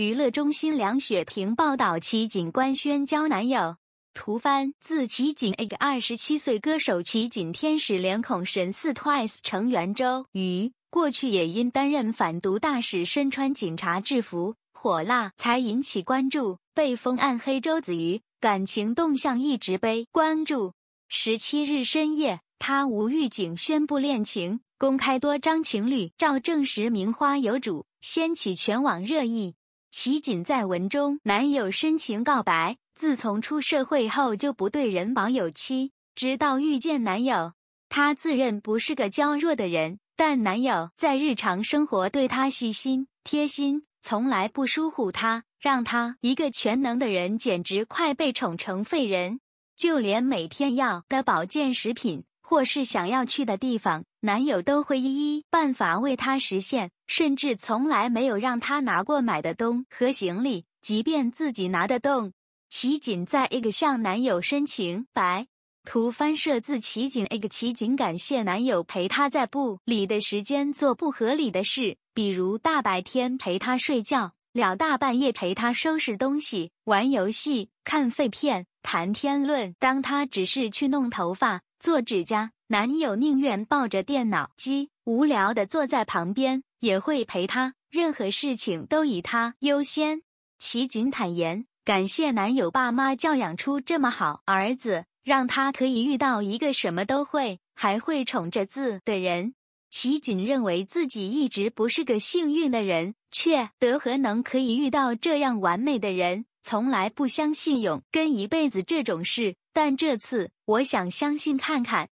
娱乐中心梁雪婷报道：齐景官宣交男友，图翻自齐景。二十七岁歌手齐景天使脸孔神似 Twice 成员周瑜，过去也因担任反毒大使，身穿警察制服火辣，才引起关注，被封暗黑周子瑜。感情动向一直被关注。十七日深夜，他无预警宣布恋情，公开多张情侣照证实名花有主，掀起全网热议。其仅在文中，男友深情告白：自从出社会后就不对人保有妻，直到遇见男友。他自认不是个娇弱的人，但男友在日常生活对他细心贴心，从来不疏忽他，让他一个全能的人简直快被宠成废人。就连每天要的保健食品。或是想要去的地方，男友都会一一办法为她实现，甚至从来没有让她拿过买的东和行李，即便自己拿得动。齐景在一个向男友深情白，图翻摄自齐景。一个齐景感谢男友陪她在不里的时间做不合理的事，比如大白天陪她睡觉。了大半夜陪他收拾东西、玩游戏、看废片、谈天论，当他只是去弄头发、做指甲，男友宁愿抱着电脑机无聊的坐在旁边，也会陪他。任何事情都以他优先。齐锦坦言，感谢男友爸妈教养出这么好儿子，让他可以遇到一个什么都会，还会宠着自的人。齐锦认为自己一直不是个幸运的人，却得何能可以遇到这样完美的人？从来不相信勇跟一辈子这种事，但这次我想相信看看。